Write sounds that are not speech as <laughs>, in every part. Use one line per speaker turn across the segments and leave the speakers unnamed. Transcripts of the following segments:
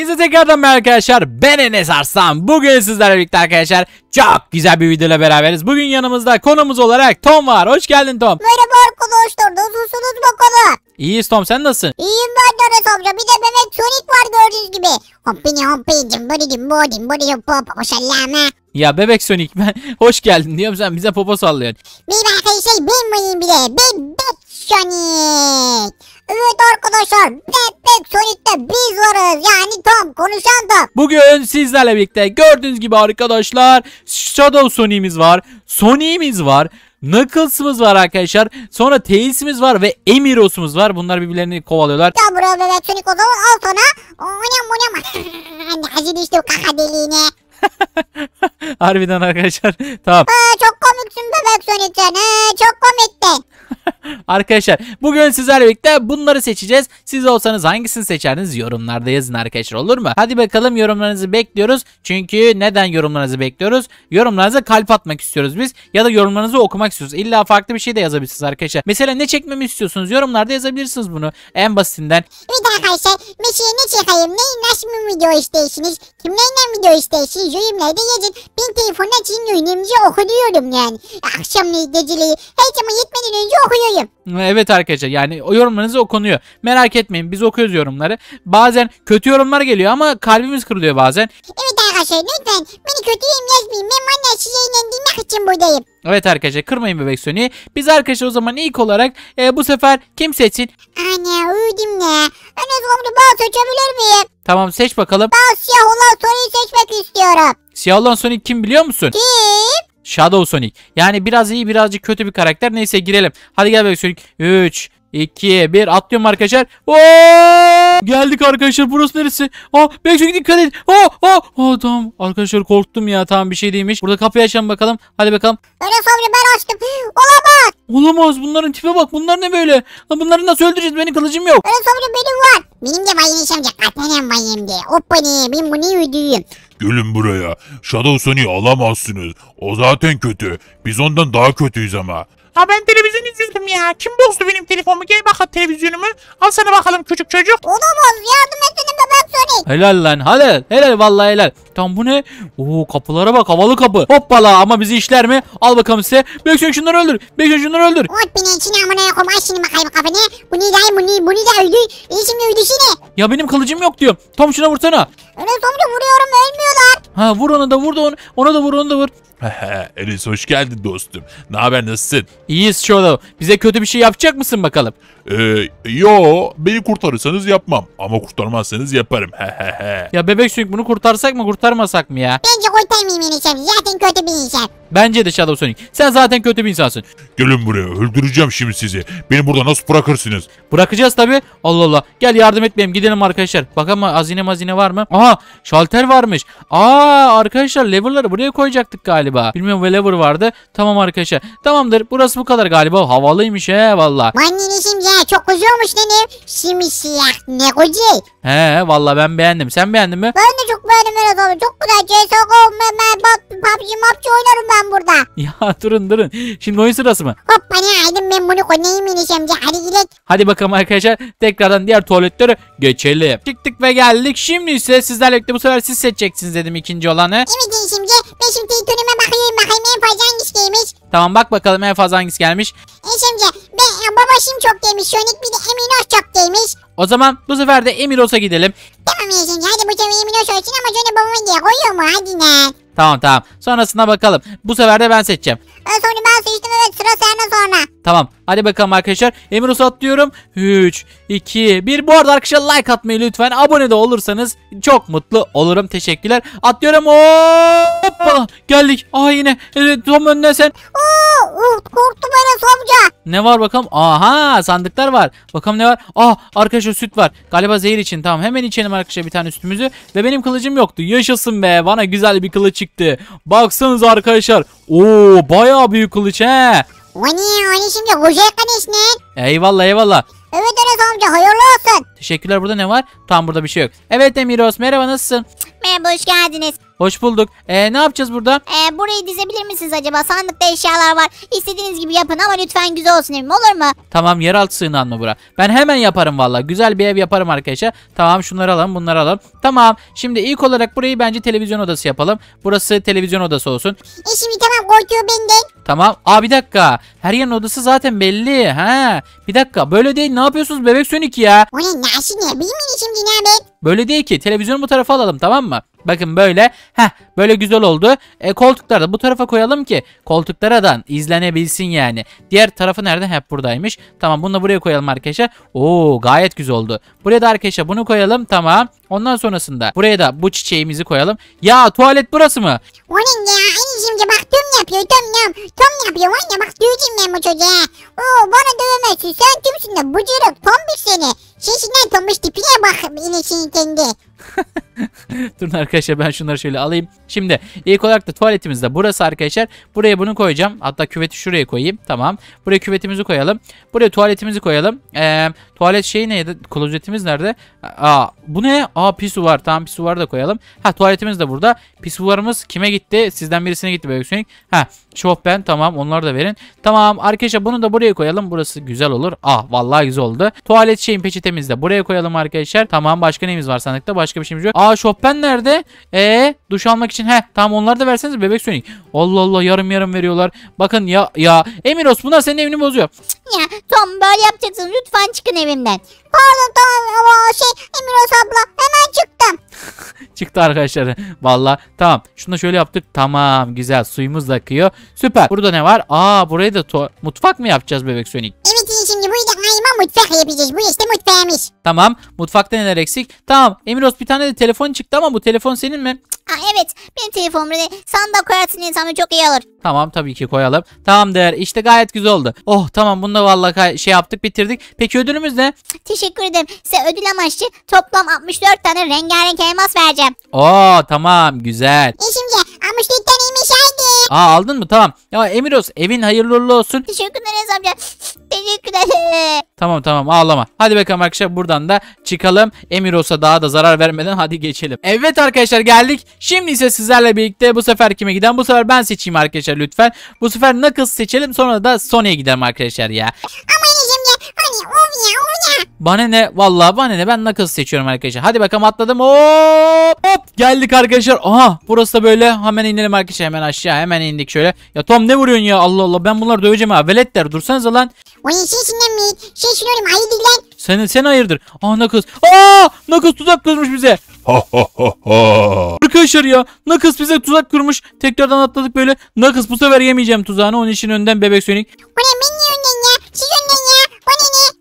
Hepinize tekrardan merhaba arkadaşlar. Ben Enes Arslan. Bugün sizlerle birlikte arkadaşlar çok güzel bir videoyla beraberiz. Bugün yanımızda konumuz olarak Tom var. Hoş geldin Tom. Merhaba arkadaşlar.
Nasılsınız bakalım?
İyiyiz Tom sen nasılsın?
İyiyim ben de Enes amca. Bir de bebek Sonic var gördüğünüz gibi. Hoppini hoppini cimbori cimbori cimbori hoppa hoşallama.
Ya bebek Sonic ben <laughs> hoş geldin diyorum sen bize popo sallıyorsun.
Bir arkadaşlar şey, ben miyim bile? Bebek Sonic. Evet arkadaşlar bebek de biz varız. Yani Tom konuşan
Tom. Bugün sizlerle birlikte gördüğünüz gibi arkadaşlar Shadow Sony'miz var. Sony'miz var. Knuckles'ımız var arkadaşlar. Sonra Tails'imiz var ve Emiros'umuz var. Bunlar birbirlerini kovalıyorlar.
Tamam bro bebek Sonic o zaman al sana. Oynam oynam. Nazil işte o kaka deliğine.
<laughs> Harbiden arkadaşlar. Tamam. Aa,
çok komiksin bebek Sonic sen. Ee, çok komik.
Arkadaşlar bugün sizlerle birlikte bunları seçeceğiz. Siz olsanız hangisini seçerdiniz yorumlarda yazın arkadaşlar olur mu? Hadi bakalım yorumlarınızı bekliyoruz. Çünkü neden yorumlarınızı bekliyoruz? Yorumlarınıza kalp atmak istiyoruz biz. Ya da yorumlarınızı okumak istiyoruz. İlla farklı bir şey de yazabilirsiniz arkadaşlar. Mesela ne çekmemi istiyorsunuz? Yorumlarda yazabilirsiniz bunu. En basitinden. Bir daha arkadaşlar mesela şey ne çekeyim? Neyin
nasıl bir video istersiniz? Kimlerden video istersiniz? Yorumlarda yazın. Ben telefonla sizin yorumunuzu okuyorum yani. Akşam gazeteciliği her zaman yetmeden önce okuyorum.
Evet arkadaşlar yani o yorumlarınız okunuyor. Merak etmeyin biz okuyoruz yorumları. Bazen kötü yorumlar geliyor ama kalbimiz kırılıyor bazen. Evet
arkadaşlar lütfen beni kötüyüm yazmayın. Ben bana size inandırmak için buradayım.
Evet arkadaşlar kırmayın bebek Sony. Biz arkadaşlar o zaman ilk olarak e, bu sefer kim seçsin? Anne uyudum ya. Anne
zorlu bal seçebilir miyim?
Tamam seç bakalım. Bal siyah olan Sony'yi seçmek istiyorum. Siyah olan Sony kim biliyor musun? Kim? Shadow Sonic. Yani biraz iyi birazcık kötü bir karakter. Neyse girelim. Hadi gel bebek Sonic. 3, 2, 1 atlıyorum arkadaşlar. Oo! Geldik arkadaşlar burası neresi? Aa bebek Sonic dikkat et. Aa, aa. aa tamam arkadaşlar korktum ya tamam bir şey değilmiş. Burada kapıyı açalım bakalım. Hadi bakalım. Enes abi ben açtım. Olamaz. Olamaz bunların tipe bak bunlar ne böyle? Lan bunları nasıl öldüreceğiz benim
kılıcım yok. Enes abi benim var. Benim de bayılışım. Atlanan bayım de. Hoppani ben bunu ödüyorum.
Gülün buraya. Shadow Sonic'i alamazsınız. O zaten kötü. Biz ondan daha kötüyüz ama.
Ha ben direkt televizyon üzüldüm ya. Kim bozdu benim telefonumu? Gel bakalım televizyonumu. Al sana bakalım küçük çocuk. O da Olamaz yardım et etsene bebek Sonic.
Helal lan helal. Helal vallahi helal. Tam bu ne? Oo kapılara bak havalı kapı. Hoppala ama bizi işler mi? Al bakalım size. Bebek Sonic şunları öldür. Bebek Sonic şunları öldür. Ot
beni içine amına koyma aç şimdi bakayım kafanı. Bu ne lan bu ne? Bu ne de öldü. İyi şimdi öldü şimdi.
Ya benim kılıcım yok diyor. Tom şuna vursana. Öyle Tom'cu vuruyorum ölmüyorlar. Ha vur ona da vur da onu. Ona da vur ona da vur. <laughs> Enes hoş geldin dostum. Ne haber nasılsın? İyiyiz Şolo. Bize kötü bir şey yapacak mısın bakalım? Ee, yo beni kurtarırsanız yapmam ama kurtarmazsanız yaparım. He he he. Ya bebek Sonic bunu kurtarsak mı kurtarmasak mı ya? Bence
kurtarmayayım Enes abi. Zaten kötü bir insan.
Bence de Shadow Sonic. Sen zaten kötü bir insansın. Gelin buraya öldüreceğim şimdi sizi. Beni burada nasıl bırakırsınız? Bırakacağız tabi. Allah Allah. Gel yardım etmeyelim gidelim arkadaşlar. Bak ama hazine mazine var mı? Aha şalter varmış. Aa arkadaşlar lever'ları buraya koyacaktık galiba. Bilmiyorum ve lever vardı. Tamam arkadaşlar. Tamamdır burası bu kadar galiba. Havalıymış he valla. Manyeneşim
ya çok güzel olmuş nenem. Simsiyah ne güzel.
He valla ben beğendim. Sen beğendin mi? Ben
de çok beğendim Enes abi. Çok güzel. CSGO, ben, ben PUBG, MUBG oynarım ben burada.
<laughs> Ya durun durun. Şimdi oyun sırası mı?
Hoppa ne aydın ben bunu koyayım Enes Hadi
gidelim. Hadi bakalım arkadaşlar. Tekrardan diğer tuvaletlere geçelim. Çıktık ve geldik. Şimdi ise sizlerle birlikte bu sefer siz seçeceksiniz dedim ikinci olanı. Evet Enes amca. Ben şimdi telefonuma
bakayım bakayım en fazla hangisi gelmiş.
Tamam bak bakalım en fazla hangisi gelmiş.
Eşimce ben babaşım çok gelmiş. Sonic bir de Eminos çok gelmiş.
O zaman bu sefer de Emiros'a gidelim.
Tamam Eşimce hadi bu sefer Eminos olsun ama sonra babamın diye koyuyor mu? Hadi ne?
Tamam tamam. Sonrasına bakalım. Bu sefer de ben seçeceğim. Sonu ben seçtim evet sıra sende sonra. Tamam hadi bakalım arkadaşlar. Emir Usta atlıyorum. 3, 2, 1. Bu arada arkadaşlar like atmayı lütfen. Abone de olursanız çok mutlu olurum. Teşekkürler. Atlıyorum. Hoppa. Geldik. Aa yine. Evet, tam önüne sen. Uf, korktu beni savcı. Ne var bakalım? Aha sandıklar var. Bakalım ne var? Ah arkadaşlar süt var. Galiba zehir için. Tamam hemen içelim arkadaşlar bir tane üstümüzü. Ve benim kılıcım yoktu. Yaşasın be. Bana güzel bir kılıç çıktı. Baksanız arkadaşlar. Oo bayağı büyük kılıç he.
O ne? O ne şimdi? Koca kardeş ne?
Eyvallah eyvallah.
Evet Enes amca hayırlı olsun.
Teşekkürler burada ne var? Tam burada bir şey yok. Evet Demiros merhaba nasılsın?
Merhaba hoş geldiniz.
Hoş bulduk. Ee, ne yapacağız burada?
Ee, burayı dizebilir misiniz acaba? Sandıkta eşyalar var. İstediğiniz gibi yapın ama lütfen güzel olsun evim olur mu?
Tamam yeraltı sığınan mı bura? Ben hemen yaparım valla. Güzel bir ev yaparım arkadaşlar. Tamam şunları alalım bunları alalım. Tamam şimdi ilk olarak burayı bence televizyon odası yapalım. Burası televizyon odası olsun. E şimdi tamam koltuğu benden. Tamam. Aa bir dakika. Her yerin odası zaten belli. Ha. Bir dakika böyle değil ne yapıyorsunuz bebek Sonic ya? O
ne nasıl ne bileyim şimdi ne
Böyle değil ki televizyonu bu tarafa alalım tamam mı? Bakın böyle heh böyle güzel oldu. E, koltukları da bu tarafa koyalım ki koltuklardan izlenebilsin yani. Diğer tarafı nerede? Hep buradaymış. Tamam bunu da buraya koyalım arkadaşlar. Oo gayet güzel oldu. Buraya da arkadaşlar bunu koyalım tamam. Ondan sonrasında buraya da bu çiçeğimizi koyalım. Ya tuvalet burası mı?
Onun ya aynı bak tüm yapıyor tüm yap. Tüm yapıyor var bak döveceğim ben bu çocuğa. Oo bana dövemezsin sen kimsin de bıcırık tombik seni. Siz ne yapılmış tipine bak inisini kendi.
<laughs> Durun arkadaşlar ben şunları şöyle alayım. Şimdi ilk olarak da tuvaletimizde. burası arkadaşlar. Buraya bunu koyacağım. Hatta küveti şuraya koyayım. Tamam. Buraya küvetimizi koyalım. Buraya tuvaletimizi koyalım. Ee, tuvalet şeyi neydi? Klozetimiz nerede? Aa bu ne? Aa pisuvar. Tamam var da koyalım. Ha tuvaletimiz de burada. Pis Pisuvarımız kime gitti? Sizden birisine gitti Bebek Sonic. Ha şof ben tamam onları da verin. Tamam arkadaşlar bunu da buraya koyalım. Burası güzel olur. Ah vallahi güzel oldu. Tuvalet şeyin peçetemizi de buraya koyalım arkadaşlar. Tamam başka neyimiz var sandıkta? Başka bir şeyimiz yok. Aa Aa Chopin nerede? Ee duş almak için. Heh tamam onları da verseniz bebek sönük. Allah Allah yarım yarım veriyorlar. Bakın ya ya Emiros bunlar senin evini bozuyor. Ya Tom böyle yapacaksın
lütfen çıkın evimden. Pardon tamam şey Emiros abla hemen çıktım.
<laughs> Çıktı arkadaşlar. Valla tamam. Şunu da şöyle yaptık. Tamam güzel. Suyumuz da akıyor. Süper. Burada ne var? Aa burayı da mutfak mı yapacağız bebek Sonic? Evet iyi şimdi bu da
hayvan mutfak yapacağız. Bu işte mutfağımız.
Tamam. Mutfakta neler eksik? Tamam. Emiros bir tane de telefon çıktı ama bu telefon senin mi?
Aa, evet benim telefonumda sandığa koyarsın insanı çok iyi olur.
Tamam tabii ki koyalım. Tamam değer işte gayet güzel oldu. Oh tamam bunu da vallahi şey yaptık bitirdik. Peki ödülümüz ne?
Teşekkür ederim. Size ödül amaçlı toplam 64 tane rengarenk elmas vereceğim.
Oo tamam güzel. E,
şimdi 64 tane elmas aldım.
Aa aldın mı tamam. Ya Emiros evin hayırlı olsun. Teşekkür ederiz amca. Tamam tamam ağlama. Hadi bakalım arkadaşlar buradan da çıkalım. Emir olsa daha da zarar vermeden hadi geçelim. Evet arkadaşlar geldik. Şimdi ise sizlerle birlikte bu sefer kime giden? Bu sefer ben seçeyim arkadaşlar lütfen. Bu sefer Knuckles seçelim sonra da Sony'e gidelim arkadaşlar ya. Ama bana ne? Vallahi bana ne? Ben Knuckles seçiyorum arkadaşlar. Hadi bakalım atladım. Hop hop. Geldik arkadaşlar. Aha burası da böyle. Hemen inelim arkadaşlar. Hemen aşağı. Hemen indik şöyle. Ya Tom ne vuruyorsun ya? Allah Allah. Ben bunları döveceğim ha. Veletler dursanıza lan. Oy sesinden mi?
Sesiniyorum. Hayırdır
lan? Sen, sen hayırdır. Aa Knuckles. Aa Knuckles tuzak kurmuş bize. Arkadaşlar ya Knuckles bize tuzak kurmuş. Tekrardan atladık böyle. Knuckles bu sefer yemeyeceğim tuzağını. Onun için önden bebek sönük. O ne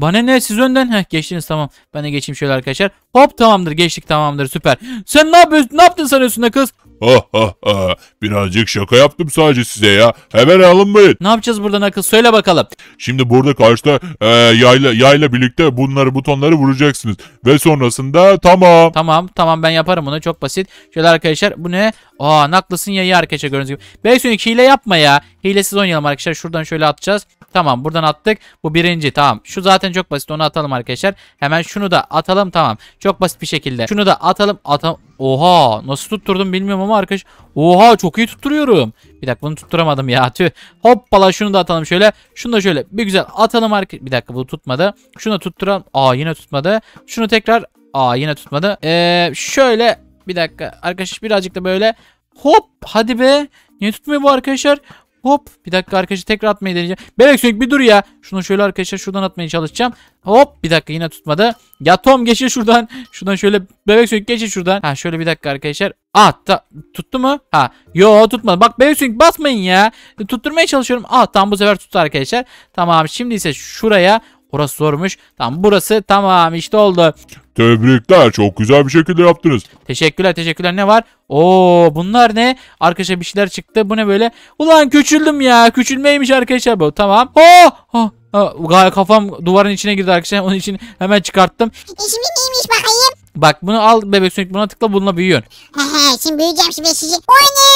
bana ne siz önden? Heh geçtiniz tamam. Ben de geçeyim şöyle arkadaşlar. Hop tamamdır geçtik tamamdır süper. Sen ne yapıyorsun? Ne yaptın sanıyorsun da kız? <laughs> Birazcık şaka yaptım sadece size ya. Hemen alınmayın. Ne yapacağız buradan akıl? Söyle bakalım. Şimdi burada karşıda e, yayla, yayla birlikte bunları butonları vuracaksınız. Ve sonrasında tamam. Tamam tamam ben yaparım bunu. Çok basit. Şöyle arkadaşlar bu ne? Aa naklısın yayı arkadaşlar gördüğünüz gibi. Beysunük hile yapma ya. Hilesiz oynayalım arkadaşlar. Şuradan şöyle atacağız. Tamam buradan attık. Bu birinci tamam. Şu zaten çok basit onu atalım arkadaşlar. Hemen şunu da atalım tamam. Çok basit bir şekilde. Şunu da atalım atalım. Oha nasıl tutturdum bilmiyorum ama arkadaş. Oha çok iyi tutturuyorum. Bir dakika bunu tutturamadım ya tüh. Hoppala şunu da atalım şöyle. Şunu da şöyle bir güzel atalım arkadaş. Bir dakika bu tutmadı. Şunu da tutturalım. Aa yine tutmadı. Şunu tekrar. Aa yine tutmadı. Ee, şöyle bir dakika arkadaş birazcık da böyle. Hop hadi be. Niye tutmuyor bu arkadaşlar? Hop. Bir dakika arkadaşlar tekrar atmayı deneyeceğim. Bebek sönük bir dur ya. Şunu şöyle arkadaşlar şuradan atmaya çalışacağım. Hop bir dakika yine tutmadı. Ya Tom geçin şuradan. <laughs> Şuradan şöyle bebek sönük geçin şuradan. Ha şöyle bir dakika arkadaşlar. Ah ta, tuttu mu? Ha yo tutmadı. Bak bebek sönük basmayın ya. Tutturmaya çalışıyorum. Ah tam bu sefer tuttu arkadaşlar. Tamam şimdi ise şuraya Orası sormuş. tam burası tamam işte oldu. Tebrikler çok güzel bir şekilde yaptınız. Teşekkürler teşekkürler ne var? Oo bunlar ne? Arkadaşlar bir şeyler çıktı. Bu ne böyle? Ulan küçüldüm ya. Küçülmeymiş arkadaşlar bu. Tamam. Oh! oh. Ha, oh! kafam duvarın içine girdi arkadaşlar. <laughs> Onun için hemen çıkarttım. E şimdi neymiş bakayım? Bak bunu al bebek sönük buna tıkla bununla büyüyorsun.
He he şimdi büyüyeceğim şimdi sizi. O ne?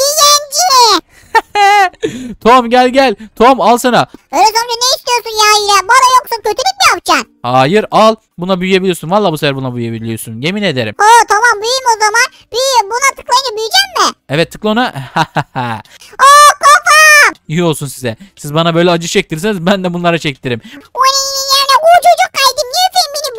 Yiyeceğim.
Tom gel gel. Tom al sana.
Öz amca ne istiyorsun ya ya? Bana yoksa kötülük mü yapacaksın?
Hayır al. Buna büyüyebiliyorsun. Valla bu sefer buna büyüyebiliyorsun. Yemin ederim. Oo
tamam büyüyeyim o zaman. Büyüyeyim. Buna tıklayınca büyüyeceğim mi? Evet
tıkla ona. <laughs> Oo kafam. İyi olsun size. Siz bana böyle acı çektirirseniz ben de bunlara çektiririm. Oy yani o çocuk kaydım. Niye sen beni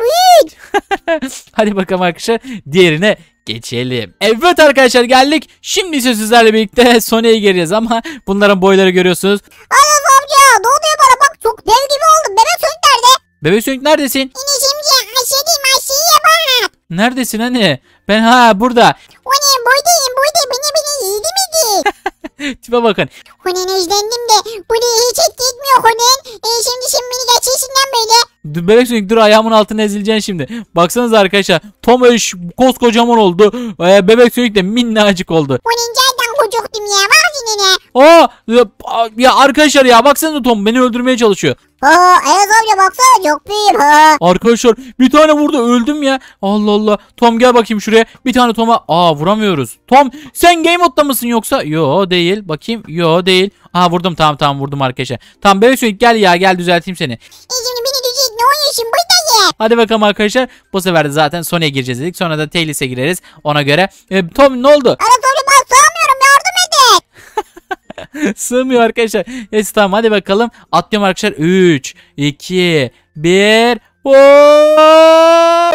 büyüt? <laughs> Hadi bakalım arkadaşlar. Diğerine geçelim. Evet arkadaşlar geldik. Şimdi ise sizlerle birlikte <laughs> Sony'ye gireceğiz ama bunların boyları görüyorsunuz. Ayaz amca ne oluyor bana bak
çok dev gibi oldu. Bebe Sonic nerede?
Bebek Sonic neredesin?
İnişimci aşağıdayım aşağıya bak.
Neredesin hani? Ben ha burada.
O ne boydayım
<laughs> Tipe bakın. Hunen hani. izlendim de buraya hiç etki etmiyor Hunen. E, şimdi şimdi beni geçirsinden böyle. Dur, bebek sönük dur ayağımın altına ezileceksin şimdi. Baksanıza arkadaşlar Tom Öş koskocaman oldu. Ee, bebek sönük de minnacık oldu. Hunen zaten kocuktum ya. Aa e, ya arkadaşlar ya baksanıza Tom beni öldürmeye çalışıyor.
Aa Ayaz amca baksana çok büyüğüm ha.
Arkadaşlar bir tane vurdu öldüm ya. Allah Allah. Tom gel bakayım şuraya. Bir tane Tom'a. Aa vuramıyoruz. Tom sen game modda mısın yoksa? Yo değil. Bakayım. Yo değil. Aha vurdum tamam tamam vurdum arkadaşlar. Tamam bebek sürekli gel ya gel düzelteyim seni. İzimli e, Hadi bakalım arkadaşlar. Bu sefer de zaten Sony'e gireceğiz dedik. Sonra da Taylis'e gireriz. Ona göre. E, Tom ne oldu? Ara Tom <laughs> Sığmıyor arkadaşlar. Neyse tamam hadi bakalım. Atlıyorum arkadaşlar. 3, 2, 1. Oo!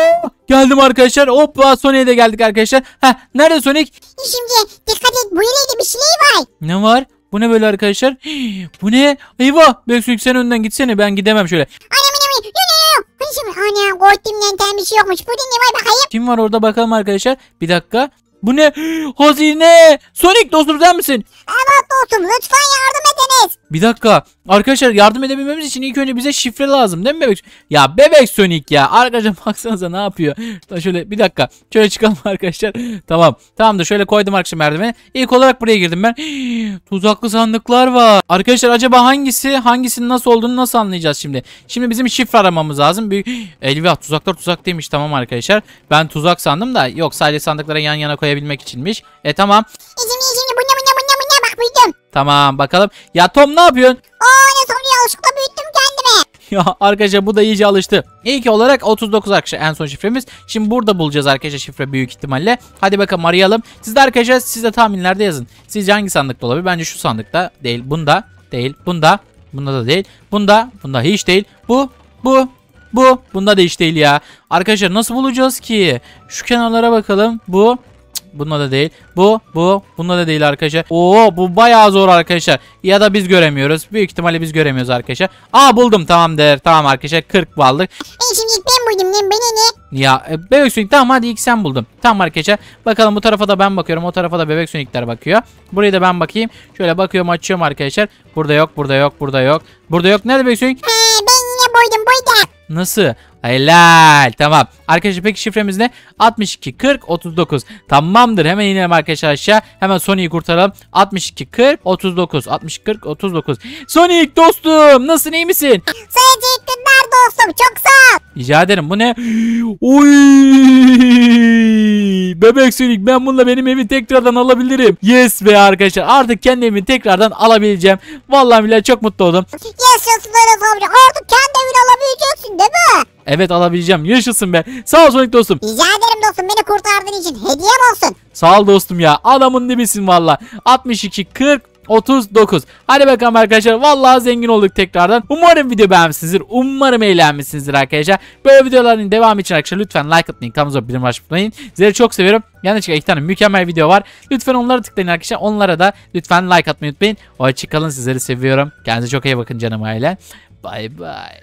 Geldim arkadaşlar. Hoppa Sony'e de geldik arkadaşlar. Heh nerede Sonic? Şimdi dikkat et bu ileride bir şey var. Ne var? Bu ne böyle arkadaşlar? Hii, <gasps> bu ne? Eyvah. Bebek sen önden gitsene. Ben gidemem şöyle. Anam anam
anam. Ana korktum bir şey yokmuş. Bu ne var bakayım.
Kim var orada bakalım arkadaşlar. Bir dakika. Bu ne? <gasps> Hazine! Sonic dostum sen misin? Evet dostum lütfen yardım ediniz. Bir dakika. Arkadaşlar yardım edebilmemiz için ilk önce bize şifre lazım değil mi bebek? Ya bebek Sonic ya. Arkadaşlar <laughs> baksanıza ne yapıyor? şöyle bir dakika. Şöyle çıkalım <laughs> arkadaşlar. Tamam. Tamam da şöyle koydum arkadaşlar merdiveni. İlk olarak buraya girdim ben. <gasps> tuzaklı sandıklar var. Arkadaşlar acaba hangisi hangisinin nasıl olduğunu nasıl anlayacağız şimdi? Şimdi bizim şifre aramamız lazım. Büyük <gasps> Elvah tuzaklar tuzak demiş tamam arkadaşlar. Ben tuzak sandım da yok sadece sandıklara yan yana koyabilmek içinmiş. E tamam. İzim buydum. Tamam bakalım. Ya Tom ne yapıyorsun? Aa ne Tom ya alışıkla büyüttüm kendimi. <laughs> Ya arkadaşlar bu da iyice alıştı. İlk olarak 39 arkadaşlar en son şifremiz. Şimdi burada bulacağız arkadaşlar şifre büyük ihtimalle. Hadi bakalım arayalım. Siz de arkadaşlar siz de tahminlerde yazın. Sizce hangi sandıkta olabilir? Bence şu sandıkta değil. Bunda değil. Bunda. Bunda da değil. Bunda. Bunda hiç değil. Bu. Bu. Bu. Bunda da hiç değil ya. Arkadaşlar nasıl bulacağız ki? Şu kenarlara bakalım. Bu. Bununla da değil. Bu, bu, bununla da değil arkadaşlar. Oo bu bayağı zor arkadaşlar. Ya da biz göremiyoruz. Büyük ihtimalle biz göremiyoruz arkadaşlar. Aa buldum tamamdır. Tamam arkadaşlar 40 aldık. Ben şimdi ben buldum lan bana ne? Ya e, bebek sünük tamam hadi ilk sen buldum. Tamam arkadaşlar. Bakalım bu tarafa da ben bakıyorum. O tarafa da bebek sünükler bakıyor. Burayı da ben bakayım. Şöyle bakıyorum açıyorum arkadaşlar. Burada yok burada yok burada yok. Burada yok. Nerede bebek sünük? Ha, ben yine buldum burada. Nasıl? Helal tamam. Arkadaşlar peki şifremiz ne? 62 40 39. Tamamdır. Hemen inelim arkadaşlar aşağı. Hemen Sony'yi kurtaralım. 62 40 39. 62 40 39. Sonic dostum nasılsın iyi misin? Sonic günler dostum çok sağ ol. Rica ederim. Bu ne? Oy! Bebek Sonic ben bununla benim evi tekrardan alabilirim. Yes be arkadaşlar. Artık kendi evimi tekrardan alabileceğim. Vallahi billahi çok mutlu oldum. Yaşasın öyle Artık kendi evini alabileceksin değil mi? Evet alabileceğim. Yaşasın be. Sağ ol Sonic dostum. Rica
ederim dostum beni kurtardığın için.
Hediyem olsun. Sağ ol dostum ya. Adamın dibisin valla. 62 40 39. Hadi bakalım arkadaşlar. Vallahi zengin olduk tekrardan. Umarım video beğenmişsinizdir. Umarım eğlenmişsinizdir arkadaşlar. Böyle videoların devamı için arkadaşlar lütfen like atmayın. Kanalımıza olmayı unutmayın. Sizleri çok seviyorum. Yanlışlıkla iki tane mükemmel video var. Lütfen onlara tıklayın arkadaşlar. Onlara da lütfen like atmayı unutmayın. Hoşçakalın. Sizleri seviyorum. Kendinize çok iyi bakın canım aile. Bay bay.